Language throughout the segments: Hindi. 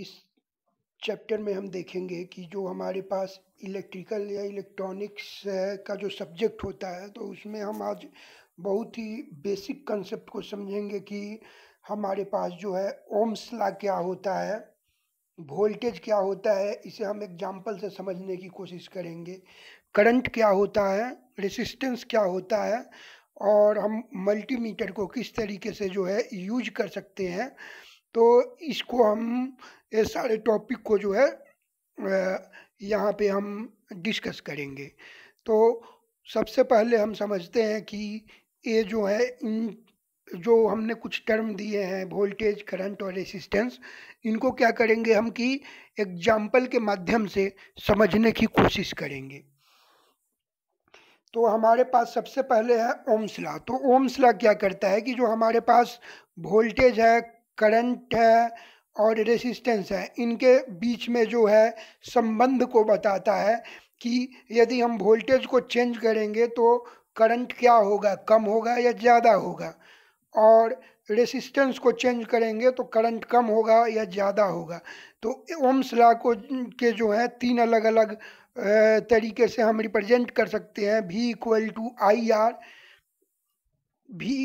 इस चैप्टर में हम देखेंगे कि जो हमारे पास इलेक्ट्रिकल या इलेक्ट्रॉनिक्स का जो सब्जेक्ट होता है तो उसमें हम आज बहुत ही बेसिक कंसेप्ट को समझेंगे कि हमारे पास जो है ओम्स ला क्या होता है वोल्टेज क्या होता है इसे हम एग्जाम्पल से समझने की कोशिश करेंगे करंट क्या होता है रेसिस्टेंस क्या होता है और हम मल्टीमीटर को किस तरीके से जो है यूज कर सकते हैं तो इसको हम ये सारे टॉपिक को जो है यहाँ पे हम डिस्कस करेंगे तो सबसे पहले हम समझते हैं कि ये जो है इन जो हमने कुछ टर्म दिए हैं वोल्टेज करंट और रेसिस्टेंस इनको क्या करेंगे हम कि एग्जाम्पल के माध्यम से समझने की कोशिश करेंगे तो हमारे पास सबसे पहले है ओम्सला तो ओम्सला क्या करता है कि जो हमारे पास वोल्टेज है करंट है और रेसिस्टेंस है इनके बीच में जो है संबंध को बताता है कि यदि हम वोल्टेज को चेंज करेंगे तो करंट क्या होगा कम होगा या ज़्यादा होगा और रेसिस्टेंस को चेंज करेंगे तो करंट कम होगा या ज़्यादा होगा तो ओम्स ला को के जो है तीन अलग अलग तरीके से हम रिप्रेजेंट कर सकते हैं भी इक्वल टू आई आर भी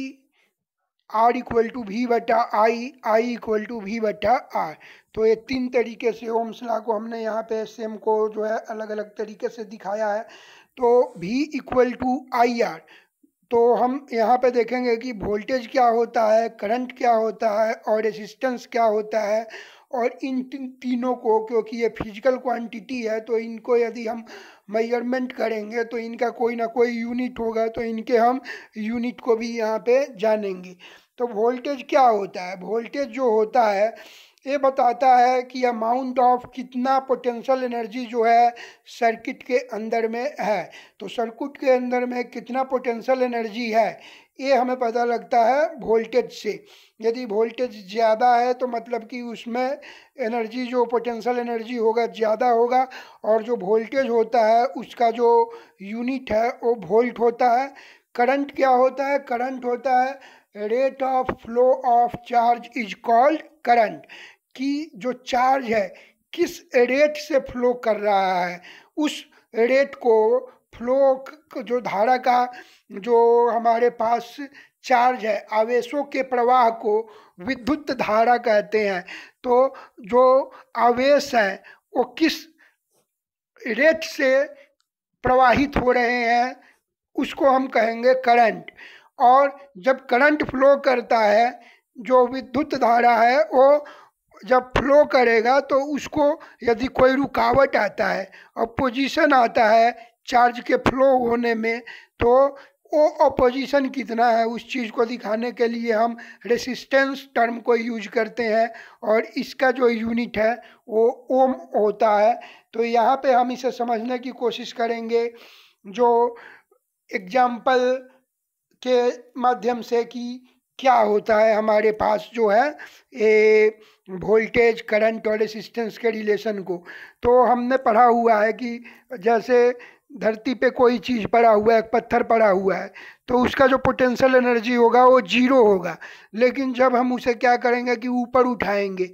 आर इक्वल टू भी बटा आई आई इक्वल टू भी बटा आर तो ये तीन तरीके से ओम्स लॉ को हमने यहाँ पे सेम को जो है अलग अलग तरीके से दिखाया है तो भी इक्वल टू आई आर तो हम यहाँ पे देखेंगे कि वोल्टेज क्या होता है करंट क्या होता है और रेसिस्टेंस क्या होता है और इन तीनों को क्योंकि ये फिजिकल क्वांटिटी है तो इनको यदि हम मेजरमेंट करेंगे तो इनका कोई ना कोई यूनिट होगा तो इनके हम यूनिट को भी यहाँ पे जानेंगे तो वोल्टेज क्या होता है वोल्टेज जो होता है ये बताता है कि अमाउंट ऑफ कितना पोटेंशियल एनर्जी जो है सर्किट के अंदर में है तो सर्किट के अंदर में कितना पोटेंशियल एनर्जी है ये हमें पता लगता है वोल्टेज से यदि वोल्टेज ज़्यादा है तो मतलब कि उसमें एनर्जी जो पोटेंशियल एनर्जी होगा ज़्यादा होगा और जो वोल्टेज होता है उसका जो यूनिट है वो वोल्ट होता है करंट क्या होता है करंट होता है rate of flow of charge is called current कि जो चार्ज है किस रेट से फ्लो कर रहा है उस रेट को फ्लो जो धारा का जो हमारे पास चार्ज है आवेशों के प्रवाह को विद्युत धारा कहते हैं तो जो आवेश है वो किस रेट से प्रवाहित हो रहे हैं उसको हम कहेंगे करंट और जब करंट फ्लो करता है जो विद्युत धारा है वो जब फ्लो करेगा तो उसको यदि कोई रुकावट आता है अपोजिशन आता है चार्ज के फ्लो होने में तो वो अपोजिशन कितना है उस चीज़ को दिखाने के लिए हम रेसिस्टेंस टर्म को यूज करते हैं और इसका जो यूनिट है वो ओम होता है तो यहाँ पे हम इसे समझने की कोशिश करेंगे जो एग्जाम्पल के माध्यम से कि क्या होता है हमारे पास जो है ए वोल्टेज करंट और रेसिस्टेंस के रिलेशन को तो हमने पढ़ा हुआ है कि जैसे धरती पे कोई चीज़ पड़ा हुआ है पत्थर पड़ा हुआ है तो उसका जो पोटेंशियल एनर्जी होगा वो जीरो होगा लेकिन जब हम उसे क्या करेंगे कि ऊपर उठाएंगे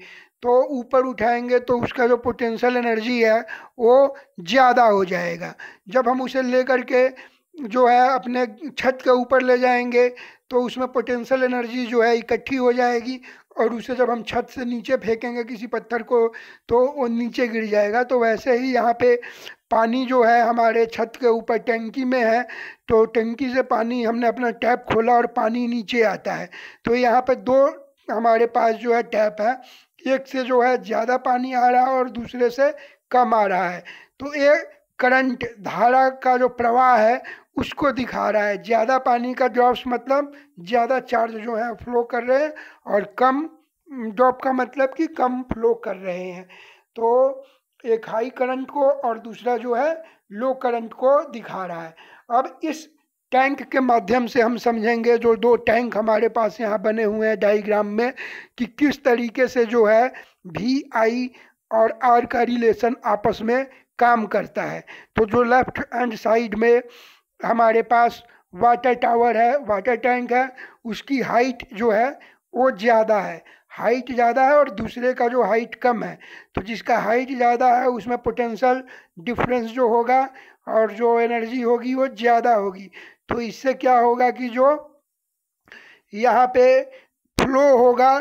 तो ऊपर उठाएंगे तो उसका जो पोटेंशियल एनर्जी है वो ज़्यादा हो जाएगा जब हम उसे लेकर के जो है अपने छत के ऊपर ले जाएंगे तो उसमें पोटेंशियल एनर्जी जो है इकट्ठी हो जाएगी और उसे जब हम छत से नीचे फेंकेंगे किसी पत्थर को तो वो नीचे गिर जाएगा तो वैसे ही यहाँ पे पानी जो है हमारे छत के ऊपर टंकी में है तो टंकी से पानी हमने अपना टैप खोला और पानी नीचे आता है तो यहाँ पे दो हमारे पास जो है टैप है एक से जो है ज़्यादा पानी आ रहा है और दूसरे से कम आ रहा है तो ये करंट धारा का जो प्रवाह है उसको दिखा रहा है ज़्यादा पानी का ड्रॉप्स मतलब ज़्यादा चार्ज जो है फ्लो कर रहे हैं और कम ड्रॉप का मतलब कि कम फ्लो कर रहे हैं तो एक हाई करंट को और दूसरा जो है लो करंट को दिखा रहा है अब इस टैंक के माध्यम से हम समझेंगे जो दो टैंक हमारे पास यहाँ बने हुए हैं डायग्राम में कि किस तरीके से जो है वी आई और आर का रिलेशन आपस में काम करता है तो जो लेफ्ट एंड साइड में हमारे पास वाटर टावर है वाटर टैंक है उसकी हाइट जो है वो ज़्यादा है हाइट ज़्यादा है और दूसरे का जो हाइट कम है तो जिसका हाइट ज़्यादा है उसमें पोटेंशियल डिफरेंस जो होगा और जो एनर्जी होगी वो ज़्यादा होगी तो इससे क्या होगा कि जो यहाँ पे फ्लो होगा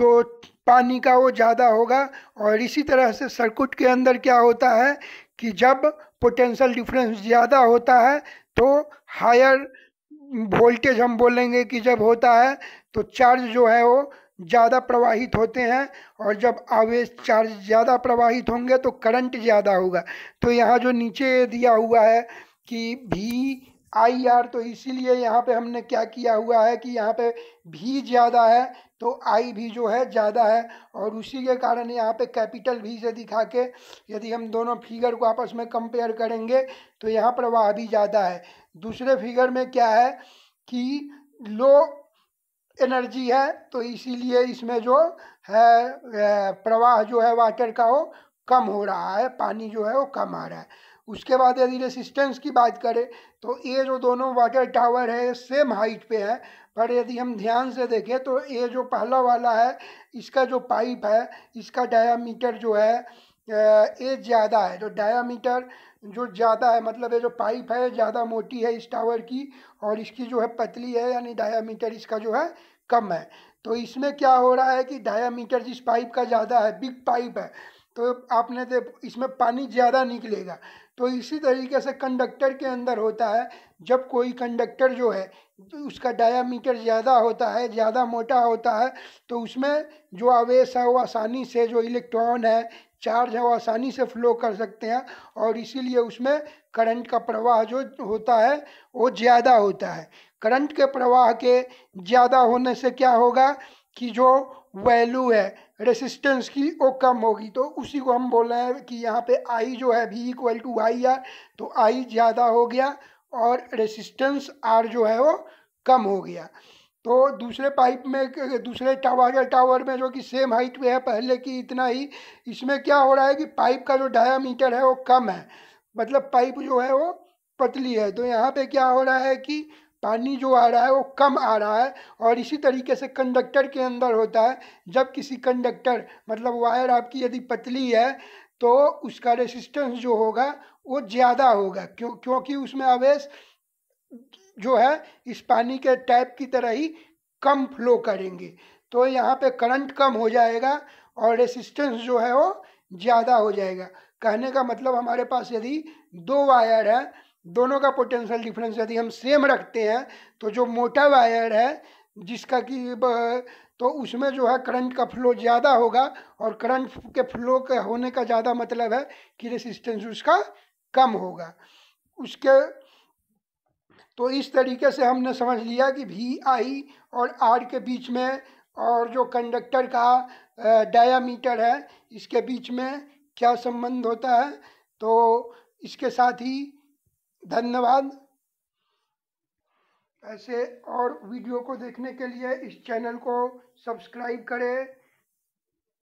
जो पानी का वो ज़्यादा होगा और इसी तरह से सर्कुट के अंदर क्या होता है कि जब पोटेंशियल डिफरेंस ज़्यादा होता है तो हायर वोल्टेज हम बोलेंगे कि जब होता है तो चार्ज जो है वो ज़्यादा प्रवाहित होते हैं और जब आवेश चार्ज ज़्यादा प्रवाहित होंगे तो करंट ज़्यादा होगा तो यहाँ जो नीचे दिया हुआ है कि भी आई आर तो इसीलिए यहाँ पे हमने क्या किया हुआ है कि यहाँ पे भी ज़्यादा है तो आई भी जो है ज़्यादा है और उसी के कारण यहाँ पे कैपिटल भी से दिखा के यदि हम दोनों फिगर को आपस में कंपेयर करेंगे तो यहाँ प्रवाह भी ज़्यादा है दूसरे फिगर में क्या है कि लो एनर्जी है तो इसीलिए इसमें जो है प्रवाह जो है वाटर का वो कम हो रहा है पानी जो है वो कम आ रहा है उसके बाद यदि रेसिस्टेंस की बात करें तो ये जो दोनों वाटर टावर है सेम हाइट पे है पर यदि हम ध्यान से देखें तो ये जो पहला वाला है इसका जो पाइप है इसका डायामीटर जो है ये ज़्यादा है तो जो डायामीटर जो ज़्यादा है मतलब ये जो पाइप है ज़्यादा मोटी है इस टावर की और इसकी जो है पतली है यानी डायामीटर इसका जो है कम है तो इसमें क्या हो रहा है कि डायामीटर जिस पाइप का ज़्यादा है बिग पाइप है तो आपने दे इसमें पानी ज़्यादा निकलेगा तो इसी तरीके से कंडक्टर के अंदर होता है जब कोई कंडक्टर जो है उसका डायामीटर ज़्यादा होता है ज़्यादा मोटा होता है तो उसमें जो आवेश है वो आसानी से जो इलेक्ट्रॉन है चार्ज है वो आसानी से फ्लो कर सकते हैं और इसीलिए उसमें करंट का प्रवाह जो होता है वो ज़्यादा होता है करंट के प्रवाह के ज़्यादा होने से क्या होगा कि जो वैल्यू है रेसिस्टेंस की वो कम होगी तो उसी को हम बोल रहे हैं कि यहाँ पे आई जो है भी इक्वल टू आई आर तो आई ज़्यादा हो गया और रेसिस्टेंस आर जो है वो कम हो गया तो दूसरे पाइप में दूसरे टावर टावर में जो कि सेम हाइट पे है पहले की इतना ही इसमें क्या हो रहा है कि पाइप का जो डायामीटर है वो कम है मतलब पाइप जो है वो पतली है तो यहाँ पे क्या हो रहा है कि पानी जो आ रहा है वो कम आ रहा है और इसी तरीके से कंडक्टर के अंदर होता है जब किसी कंडक्टर मतलब वायर आपकी यदि पतली है तो उसका रेसिस्टेंस जो होगा वो ज़्यादा होगा क्यों क्योंकि उसमें आवेश जो है इस पानी के टैप की तरह ही कम फ्लो करेंगे तो यहाँ पे करंट कम हो जाएगा और रेसिस्टेंस जो है वो ज़्यादा हो जाएगा कहने का मतलब हमारे पास यदि दो वायर है दोनों का पोटेंशियल डिफरेंस यदि हम सेम रखते हैं तो जो मोटा वायर है जिसका कि तो उसमें जो है करंट का फ्लो ज़्यादा होगा और करंट के फ्लो के होने का ज़्यादा मतलब है कि रेसिस्टेंस उसका कम होगा उसके तो इस तरीके से हमने समझ लिया कि वी आई और आर के बीच में और जो कंडक्टर का डायामीटर है इसके बीच में क्या संबंध होता है तो इसके साथ ही धन्यवाद ऐसे और वीडियो को देखने के लिए इस चैनल को सब्सक्राइब करें